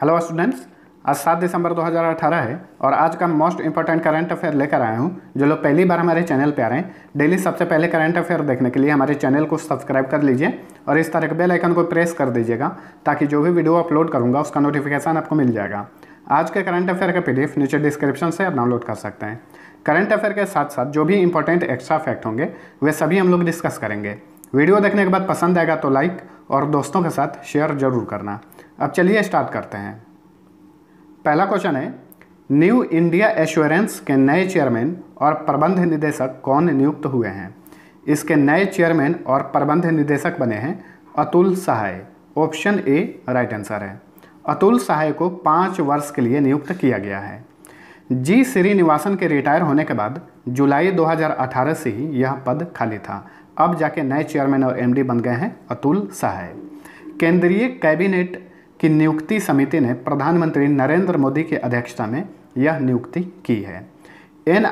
hello students आज सात दिसंबर 2018 है और आज का मोस्ट इंपॉर्टेंट करंट अफेयर लेकर आया हूँ जो लोग पहली बार हमारे चैनल पर आ रहे हैं डेली सबसे पहले करंट अफेयर देखने के लिए हमारे चैनल को सब्सक्राइब कर लीजिए और इस तरह के बेल आइकन को प्रेस कर दीजिएगा ताकि जो भी वीडियो अपलोड करूँगा उसका नोटिफिकेशन आपको मिल जाएगा आज के करंट अफेयर का पी नीचे डिस्क्रिप्शन से आप डाउनलोड कर सकते हैं करंट अफेयर के साथ साथ जो भी इंपॉर्टेंट एक्स्ट्रा फैक्ट होंगे वे सभी हम लोग डिस्कस करेंगे वीडियो देखने के बाद पसंद आएगा तो लाइक और दोस्तों के साथ शेयर जरूर करना अब चलिए स्टार्ट करते हैं पहला क्वेश्चन है न्यू इंडिया एश्योरेंस के नए चेयरमैन और प्रबंध निदेशक कौन नियुक्त हुए हैं इसके नए चेयरमैन और प्रबंध निदेशक बने हैं Atul Sahay option A right answer है अतुल सहाय को पाँच वर्ष के लिए नियुक्त किया गया है जी श्रीनिवासन के रिटायर होने के बाद जुलाई 2018 से ही यह पद खाली था अब जाके नए चेयरमैन और एमडी बन गए हैं अतुल सहाय केंद्रीय कैबिनेट की नियुक्ति समिति ने प्रधानमंत्री नरेंद्र मोदी की अध्यक्षता में यह नियुक्ति की है एन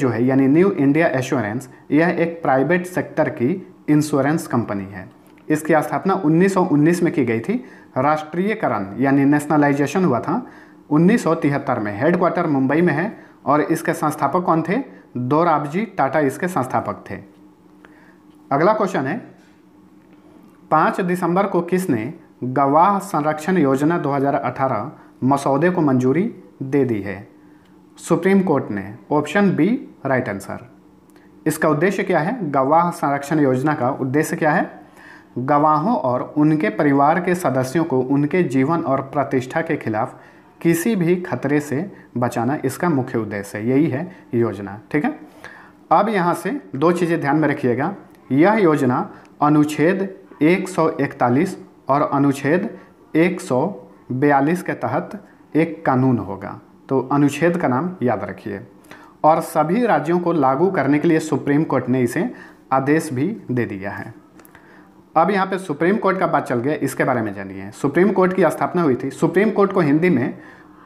जो है यानी न्यू इंडिया एश्योरेंस यह एक प्राइवेट सेक्टर की इंश्योरेंस कंपनी है इसकी स्थापना 1919 में की गई थी राष्ट्रीयकरण यानी नेशनलाइजेशन हुआ था 1973 में हेडक्वार्टर मुंबई में है और इसके संस्थापक कौन थे दोराबजी टाटा इसके संस्थापक थे अगला क्वेश्चन है पाँच दिसंबर को किसने गवाह संरक्षण योजना 2018 मसौदे को मंजूरी दे दी है सुप्रीम कोर्ट ने ऑप्शन बी राइट आंसर इसका उद्देश्य क्या है गवाह संरक्षण योजना का उद्देश्य क्या है गवाहों और उनके परिवार के सदस्यों को उनके जीवन और प्रतिष्ठा के खिलाफ किसी भी खतरे से बचाना इसका मुख्य उद्देश्य है यही है योजना ठीक है अब यहाँ से दो चीज़ें ध्यान में रखिएगा यह योजना अनुच्छेद और अनुच्छेद एक के तहत एक कानून होगा तो अनुच्छेद का नाम याद रखिए और सभी राज्यों को लागू करने के लिए सुप्रीम कोर्ट ने इसे आदेश भी दे दिया है अब यहाँ पे सुप्रीम कोर्ट का बात चल गया इसके बारे में जानिए सुप्रीम कोर्ट की स्थापना हुई थी सुप्रीम कोर्ट को हिंदी में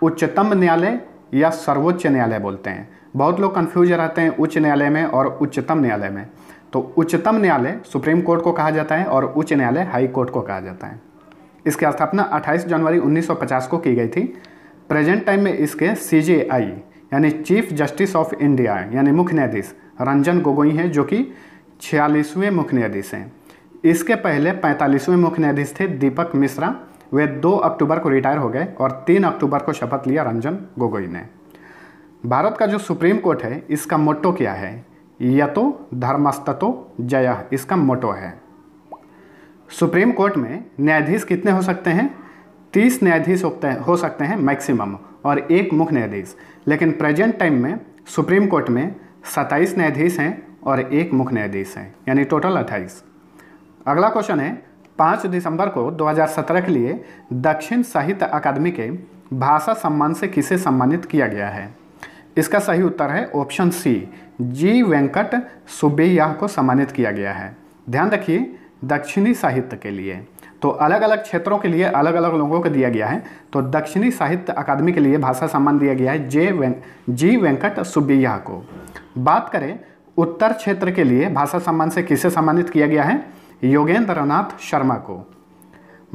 उच्चतम न्यायालय या सर्वोच्च न्यायालय बोलते हैं बहुत लोग कन्फ्यूज रहते हैं उच्च न्यायालय में और उच्चतम न्यायालय में तो उच्चतम न्यायालय सुप्रीम कोर्ट को कहा जाता है और उच्च न्यायालय हाई कोर्ट को कहा जाता है इसकी स्थापना 28 जनवरी 1950 को की गई थी प्रेजेंट टाइम में इसके सी यानी चीफ जस्टिस ऑफ इंडिया यानी मुख्य न्यायाधीश रंजन गोगोई हैं जो कि छियालीसवें मुख्य न्यायाधीश हैं इसके पहले पैंतालीसवें मुख्य न्यायाधीश थे दीपक मिश्रा वे 2 अक्टूबर को रिटायर हो गए और 3 अक्टूबर को शपथ लिया रंजन गोगोई ने भारत का जो सुप्रीम कोर्ट है इसका मोटो क्या है यतो धर्मस्ततो जय इसका मोटो है सुप्रीम कोर्ट में न्यायाधीश कितने हो सकते हैं तीस न्यायाधीश हो सकते हैं मैक्सिमम और एक मुख्य न्यायाधीश लेकिन प्रेजेंट टाइम में सुप्रीम कोर्ट में सत्ताईस न्यायाधीश हैं और एक मुख्य न्यायाधीश हैं यानी टोटल अट्ठाईस अगला क्वेश्चन है पाँच दिसंबर को 2017 के लिए दक्षिण साहित्य अकादमी के भाषा सम्मान से किसे सम्मानित किया गया है इसका सही उत्तर है option C G Venkat Subbaiah को सम्मानित किया गया है ध्यान रखिए दक्षिणी साहित्य के लिए तो अलग अलग क्षेत्रों के लिए अलग अलग लोगों को दिया गया है तो दक्षिणी साहित्य अकादमी के लिए भाषा सम्मान दिया गया है जे वें जी वेंकट सुब्बैया को बात करें उत्तर क्षेत्र के लिए भाषा सम्मान से किसे सम्मानित किया गया है योगेंद्रनाथ शर्मा को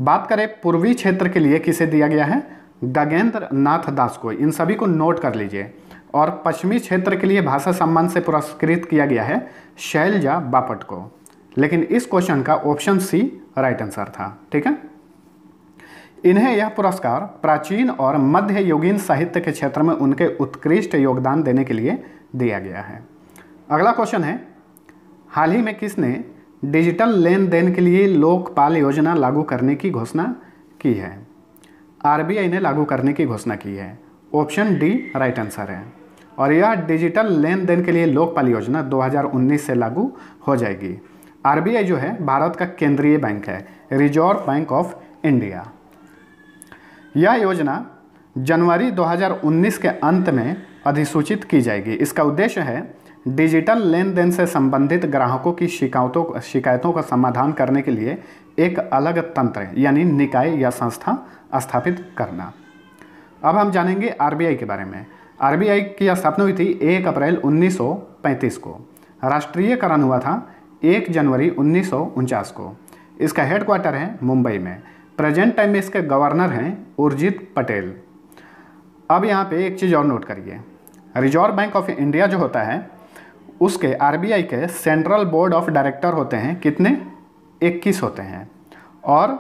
बात करें पूर्वी क्षेत्र के लिए किसे दिया गया है गगेंद्र नाथ दास को इन सभी को नोट कर लीजिए और पश्चिमी क्षेत्र के लिए भाषा सम्मान से पुरस्कृत किया गया है शैलजा बापट को लेकिन इस क्वेश्चन का ऑप्शन सी राइट आंसर था ठीक है इन्हें यह पुरस्कार प्राचीन और मध्ययुगीन साहित्य के क्षेत्र में उनके उत्कृष्ट योगदान देने के लिए दिया गया है अगला क्वेश्चन है हाल ही में किसने डिजिटल लेन देन के लिए लोकपाल योजना लागू करने की घोषणा की है आरबीआई ने लागू करने की घोषणा की है ऑप्शन डी राइट आंसर है और यह डिजिटल लेन देन के लिए लोकपाल योजना 2019 से लागू हो जाएगी आरबीआई जो है भारत का केंद्रीय बैंक है रिजर्व बैंक ऑफ इंडिया यह योजना जनवरी 2019 के अंत में अधिसूचित की जाएगी इसका उद्देश्य है डिजिटल लेन देन से संबंधित ग्राहकों की शिकायतों शिकायतों का समाधान करने के लिए एक अलग तंत्र यानी निकाय या संस्था स्थापित करना अब हम जानेंगे आरबीआई के बारे में आरबीआई की स्थापना हुई थी एक अप्रैल 1935 को राष्ट्रीयकरण हुआ था एक जनवरी उन्नीस को इसका हेडक्वार्टर है मुंबई में प्रेजेंट टाइम में इसके गवर्नर हैं उर्जित पटेल अब यहाँ पे एक चीज़ और नोट करिए रिजर्व बैंक ऑफ इंडिया जो होता है उसके आरबीआई के सेंट्रल बोर्ड ऑफ डायरेक्टर होते हैं कितने 21 होते हैं और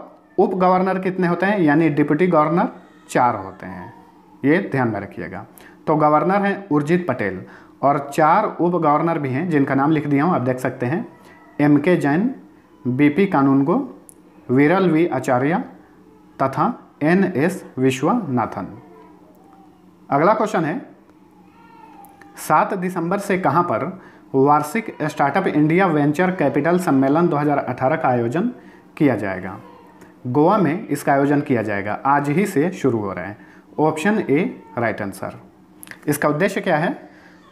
उप गवर्नर कितने होते हैं यानी डिप्टी गवर्नर चार होते हैं ये ध्यान में रखिएगा तो गवर्नर हैं उर्जित पटेल और चार उप गवर्नर भी हैं जिनका नाम लिख दिया हूँ आप देख सकते हैं एम के जैन बी पी कानूनगो विरल वी आचार्य तथा एन एस विश्वनाथन अगला क्वेश्चन है सात दिसंबर से कहाँ पर वार्षिक स्टार्टअप इंडिया वेंचर कैपिटल सम्मेलन 2018 का आयोजन किया जाएगा गोवा में इसका आयोजन किया जाएगा आज ही से शुरू हो रहा है ऑप्शन ए राइट आंसर इसका उद्देश्य क्या है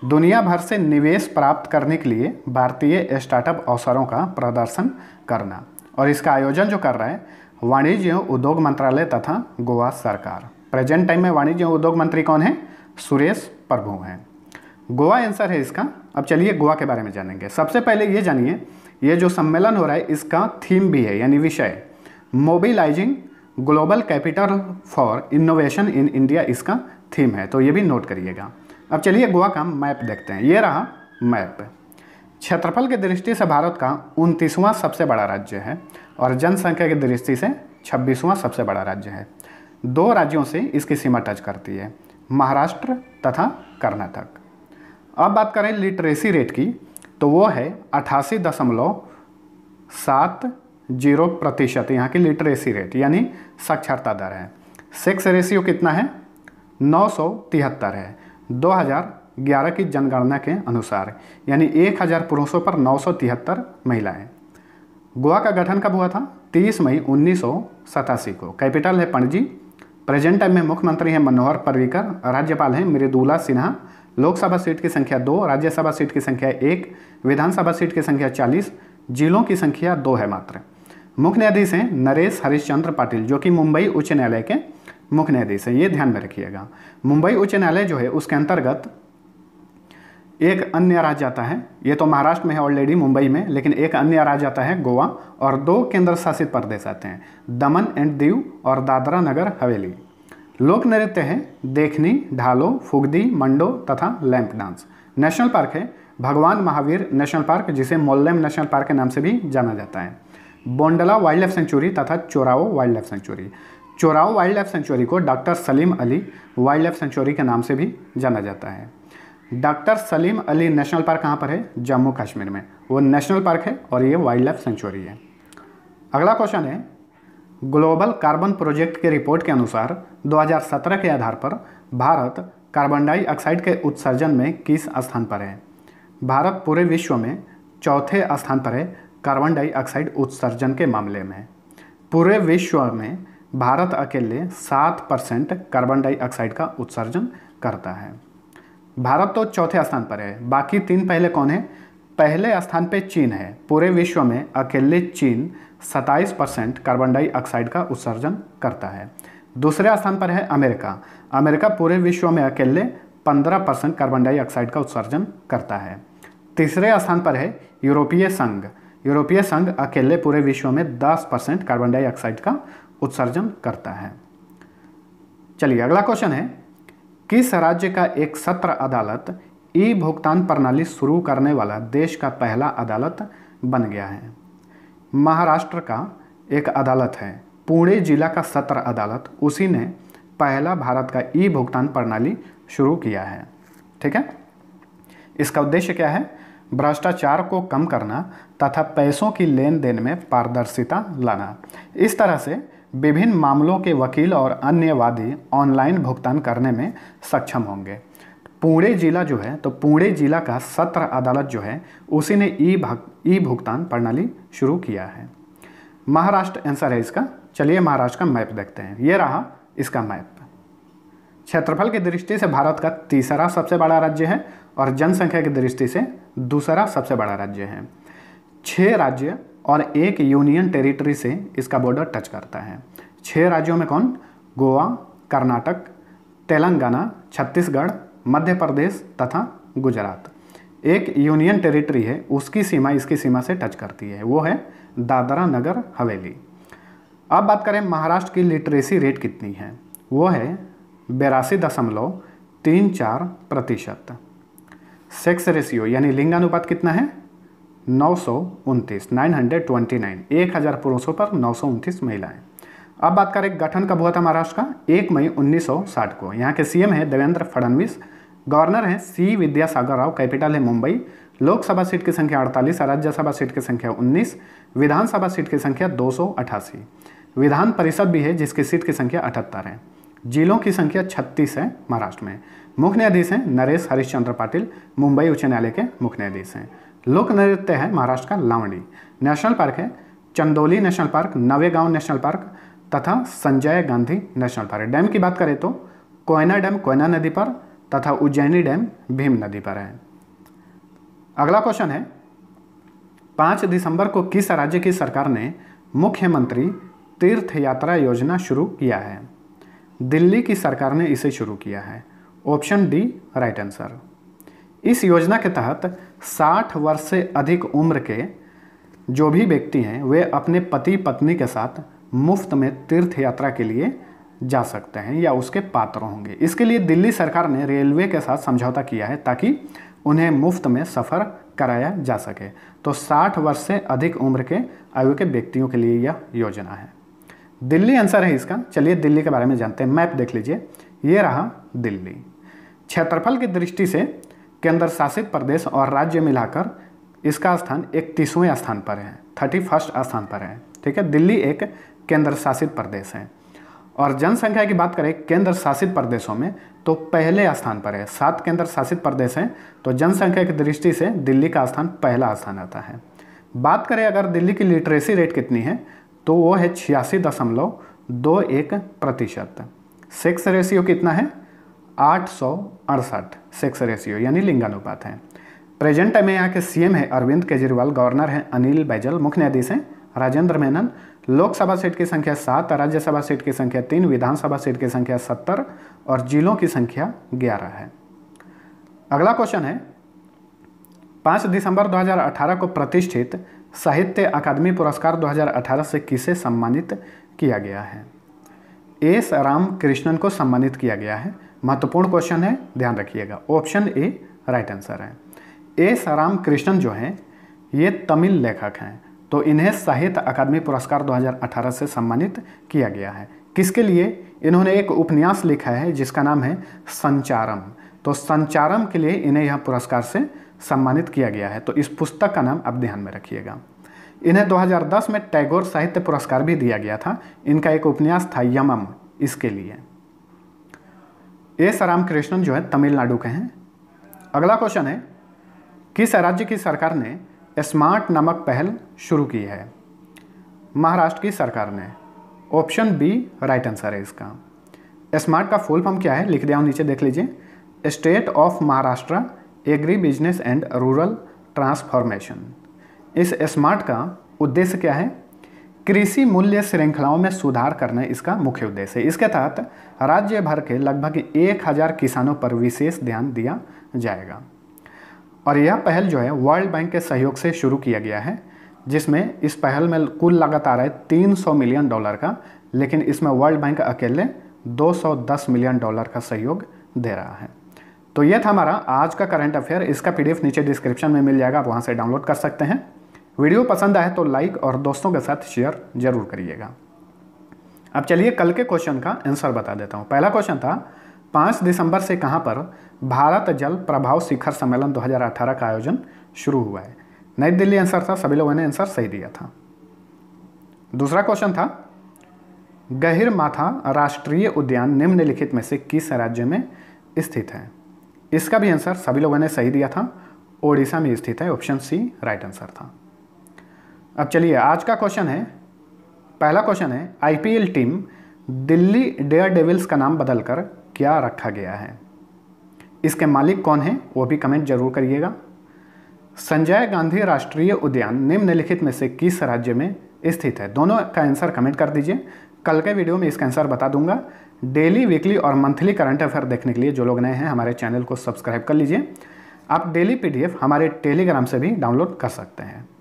दुनिया भर से निवेश प्राप्त करने के लिए भारतीय स्टार्टअप अवसरों का प्रदर्शन करना और इसका आयोजन जो कर रहा है वाणिज्य उद्योग मंत्रालय तथा गोवा सरकार प्रेजेंट टाइम में वाणिज्य उद्योग मंत्री कौन है सुरेश प्रभु हैं गोवा आंसर है इसका अब चलिए गोवा के बारे में जानेंगे सबसे पहले ये जानिए ये जो सम्मेलन हो रहा है इसका थीम भी है यानी विषय mobilising global capital for innovation in India इसका थीम है तो ये भी नोट करिएगा अब चलिए गोवा का मैप देखते हैं ये रहा मैप क्षेत्रफल की दृष्टि से भारत का उनतीसवां सबसे बड़ा राज्य है और जनसंख्या की दृष्टि से छब्बीसवां सबसे बड़ा राज्य है दो राज्यों से इसकी सीमा टच करती है महाराष्ट्र तथा कर्नाटक अब बात करें लिटरेसी रेट की तो वो है अठासी दशमलव सात जीरो प्रतिशत यहाँ की लिटरेसी रेट यानी साक्षरता दर है सेक्स रेशियो कितना है नौ सौ तिहत्तर है 2011 की जनगणना के अनुसार यानी एक हज़ार पुरुषों पर नौ सौ तिहत्तर महिलाएँ गोवा का गठन कब हुआ था 30 मई उन्नीस को कैपिटल है पणजी प्रेजेंट टाइम में मुख्यमंत्री हैं मनोहर पर्रिकर राज्यपाल हैं मृदुला सिन्हा लोकसभा सीट की संख्या दो राज्यसभा सीट की संख्या एक विधानसभा सीट की संख्या चालीस जिलों की संख्या दो है मात्र मुख्य न्यायाधीश हैं नरेश हरिश्चंद्र पाटिल जो कि मुंबई उच्च न्यायालय के मुख्य न्यायाधीश है ये ध्यान में रखिएगा मुंबई उच्च न्यायालय जो है उसके अंतर्गत एक अन्य राज्य आता है ये तो महाराष्ट्र में है ऑलरेडी मुंबई में लेकिन एक अन्य राज्य आता है गोवा और दो केंद्र शासित प्रदेश आते हैं दमन एंड दीव और दादरा नगर हवेली लोक नृत्य है देखनी ढालो फुगदी मंडो तथा लैंप डांस नेशनल पार्क है भगवान महावीर नेशनल पार्क जिसे मोल्लेम नेशनल पार्क के नाम से भी जाना जाता है बोंडला वाइल्ड लाइफ सेंचुरी तथा Chorao wild life sanctuary Chorao wild life sanctuary को doctor Salim Ali wild life sanctuary के नाम से भी जाना जाता है doctor Salim Ali national park कहाँ पर है जम्मू कश्मीर में वो नेशनल पार्क है और ये वाइल्ड लाइफ सेंचुरी है अगला क्वेश्चन है ग्लोबल कार्बन प्रोजेक्ट के रिपोर्ट के अनुसार 2017 के आधार पर भारत कार्बन डाइऑक्साइड के उत्सर्जन में किस स्थान पर है भारत पूरे विश्व में चौथे स्थान पर है कार्बन डाइऑक्साइड उत्सर्जन के मामले में पूरे विश्व में भारत अकेले सात परसेंट कार्बन डाइऑक्साइड का उत्सर्जन करता है भारत तो चौथे स्थान पर है बाकी तीन पहले कौन है पहले स्थान पे चीन है पूरे विश्व में अकेले चीन 27 परसेंट कार्बन डाइऑक्साइड का उत्सर्जन करता है दूसरे स्थान पर है अमेरिका अमेरिका पूरे विश्व में अकेले 15 परसेंट कार्बन डाइऑक्साइड का उत्सर्जन करता है तीसरे स्थान पर है यूरोपीय संघ यूरोपीय संघ अकेले पूरे विश्व में 10 परसेंट कार्बन डाइऑक्साइड का उत्सर्जन करता है चलिए अगला क्वेश्चन है किस राज्य का एक सत्र अदालत ई भुगतान प्रणाली शुरू करने वाला देश का पहला अदालत बन गया है महाराष्ट्र का एक अदालत है पुणे जिला का सत्र अदालत उसी ने पहला भारत का ई भुगतान प्रणाली शुरू किया है ठीक है इसका उद्देश्य क्या है भ्रष्टाचार को कम करना तथा पैसों की लेन देन में पारदर्शिता लाना इस तरह से विभिन्न मामलों के वकील और अन्य वादी ऑनलाइन भुगतान करने में सक्षम होंगे पुणे जिला जो है तो पुणे जिला का सत्र अदालत जो है उसी ने ई भग ई भुगतान प्रणाली शुरू किया है महाराष्ट्र आंसर है इसका चलिए महाराष्ट्र का मैप देखते हैं ये रहा इसका मैप क्षेत्रफल की दृष्टि से भारत का तीसरा सबसे बड़ा राज्य है और जनसंख्या की दृष्टि से दूसरा सबसे बड़ा राज्य है छः राज्य और एक यूनियन टेरिटरी से इसका बॉर्डर टच करता है छः राज्यों में कौन गोवा कर्नाटक तेलंगाना छत्तीसगढ़ मध्य प्रदेश तथा गुजरात एक यूनियन टेरिटरी है उसकी सीमा इसकी सीमा से टच करती है वो है दादरा नगर हवेली अब बात करें महाराष्ट्र की लिटरेसी रेट कितनी है वो है बेरासी दशमलव तीन चार प्रतिशत सेक्स रेशियो यानी लिंगानुपात कितना है नौ सौ उनतीस नाइन हंड्रेड ट्वेंटी नाइन एक हज़ार पुरुषों पर नौ सौ उनतीस महिलाएँ अब बात करें गठन कब हुआ था महाराष्ट्र का एक मई 1960 को यहाँ के सीएम है देवेंद्र फडणवीस गवर्नर हैं सी विद्यासागर राव कैपिटल है मुंबई लोकसभा सीट की संख्या अड़तालीस राज्यसभा सीट की संख्या उन्नीस विधानसभा सीट की संख्या दो विधान परिषद भी है जिसकी सीट की संख्या अठहत्तर है जिलों की संख्या छत्तीस है महाराष्ट्र में मुख्य न्यायाधीश हैं नरेश हरिश्चंद्र पाटिल मुंबई उच्च न्यायालय के मुख्य न्यायाधीश हैं लोक नृत्य है महाराष्ट्र का लावणी नेशनल पार्क है Chandoli national park Navegaon national park तथा Sanjay Gandhi national park dam की बात करें तो कोयना डैम कोयना नदी पर तथा उज्जैनी डैम भीम नदी पर है अगला क्वेश्चन है पाँच दिसंबर को किस राज्य की सरकार ने मुख्यमंत्री तीर्थ यात्रा योजना शुरू किया है दिल्ली की सरकार ने इसे शुरू किया है ऑप्शन डी राइट आंसर इस योजना के तहत 60 वर्ष से अधिक उम्र के जो भी व्यक्ति हैं वे अपने पति पत्नी के साथ मुफ्त में तीर्थ यात्रा के लिए जा सकते हैं या उसके पात्र होंगे इसके लिए दिल्ली सरकार ने रेलवे के साथ समझौता किया है ताकि उन्हें मुफ्त में सफ़र कराया जा सके तो 60 वर्ष से अधिक उम्र के आयु के व्यक्तियों के लिए यह योजना है दिल्ली आंसर है इसका चलिए दिल्ली के बारे में जानते हैं मैप देख लीजिए ये रहा दिल्ली क्षेत्रफल की दृष्टि से केंद्र शासित प्रदेश और राज्य मिलाकर इसका स्थान इकतीसवें स्थान पर है थर्टी फर्स्ट स्थान पर है ठीक है दिल्ली एक केंद्र शासित प्रदेश है और जनसंख्या की बात करें केंद्र शासित प्रदेशों में तो पहले स्थान पर है सात केंद्र शासित प्रदेश हैं तो जनसंख्या की दृष्टि से दिल्ली का स्थान पहला स्थान आता है बात करें अगर दिल्ली की लिटरेसी रेट कितनी है तो वो है छियासी दशमलव दो एक प्रतिशत सेक्स रेशियो कितना है आठ सौ अड़सठ सेक्स रेशियो यानी लिंगानुपात है प्रेजेंट टाइम में यहाँ के सीएम है अरविंद केजरीवाल गवर्नर हैं अनिल बैजल मुख्य न्यायाधीश हैं राजेंद्र मेनन लोकसभा सीट की संख्या सात राज्यसभा सीट की संख्या तीन विधानसभा सीट की संख्या सत्तर और जिलों की संख्या ग्यारह है अगला क्वेश्चन है पाँच दिसंबर 2018 को प्रतिष्ठित साहित्य अकादमी पुरस्कार 2018 से किसे सम्मानित किया गया है एस राम कृष्णन को सम्मानित किया गया है महत्वपूर्ण क्वेश्चन है ध्यान रखिएगा ऑप्शन ए राइट आंसर है ए साराम कृष्णन जो हैं ये तमिल लेखक हैं तो इन्हें साहित्य अकादमी पुरस्कार 2018 से सम्मानित किया गया है किसके लिए इन्होंने एक उपन्यास लिखा है जिसका नाम है संचारम तो संचारम के लिए इन्हें यह पुरस्कार से सम्मानित किया गया है तो इस पुस्तक का नाम आप ध्यान में रखिएगा इन्हें 2010 में टैगोर साहित्य पुरस्कार भी दिया गया था इनका एक उपन्यास था यमम इसके लिए एस रामकृष्णन जो है तमिलनाडु के हैं अगला क्वेश्चन है किस राज्य की सरकार ने स्मार्ट नामक पहल शुरू की है महाराष्ट्र की सरकार ने ऑप्शन बी राइट आंसर है इसका स्मार्ट का फुल फॉर्म क्या है लिख दिया हूँ नीचे देख लीजिए state of Maharashtra agri business and rural transformation इस स्मार्ट का उद्देश्य क्या है कृषि मूल्य श्रृंखलाओं में सुधार करना इसका मुख्य उद्देश्य है इसके तहत राज्य भर के लगभग एक हज़ार किसानों पर विशेष ध्यान दिया जाएगा और यह पहल जो है वर्ल्ड बैंक के सहयोग से शुरू किया गया है जिसमें इस पहल में कुल लागत आ रहा है 300 मिलियन डॉलर का लेकिन इसमें वर्ल्ड बैंक अकेले 210 मिलियन डॉलर का सहयोग दे रहा है तो यह था हमारा आज का करंट अफेयर इसका पीडीएफ नीचे डिस्क्रिप्शन में मिल जाएगा आप वहाँ से डाउनलोड कर सकते हैं वीडियो पसंद आए तो लाइक और दोस्तों के साथ शेयर जरूर करिएगा अब चलिए कल के क्वेश्चन का आंसर बता देता हूँ पहला क्वेश्चन था पाँच दिसंबर से कहाँ पर भारत जल प्रभाव शिखर सम्मेलन 2018 का आयोजन शुरू हुआ है नई दिल्ली आंसर था सभी लोगों ने आंसर सही दिया था दूसरा क्वेश्चन था गहिर माथा राष्ट्रीय उद्यान निम्नलिखित में से किस राज्य में स्थित है इसका भी आंसर सभी लोगों ने सही दिया था ओडिशा में स्थित है ऑप्शन सी राइट आंसर था अब चलिए आज का क्वेश्चन है पहला क्वेश्चन है IPL team Delhi Daredevils का नाम बदलकर क्या रखा गया है इसके मालिक कौन है वो भी कमेंट जरूर करिएगा संजय गांधी राष्ट्रीय उद्यान निम्नलिखित में से किस राज्य में स्थित है दोनों का आंसर कमेंट कर दीजिए कल के वीडियो में इसका आंसर बता दूंगा डेली वीकली और मंथली करंट अफेयर देखने के लिए जो लोग नए हैं हमारे चैनल को सब्सक्राइब कर लीजिए आप डेली पीडीएफ हमारे टेलीग्राम से भी डाउनलोड कर सकते हैं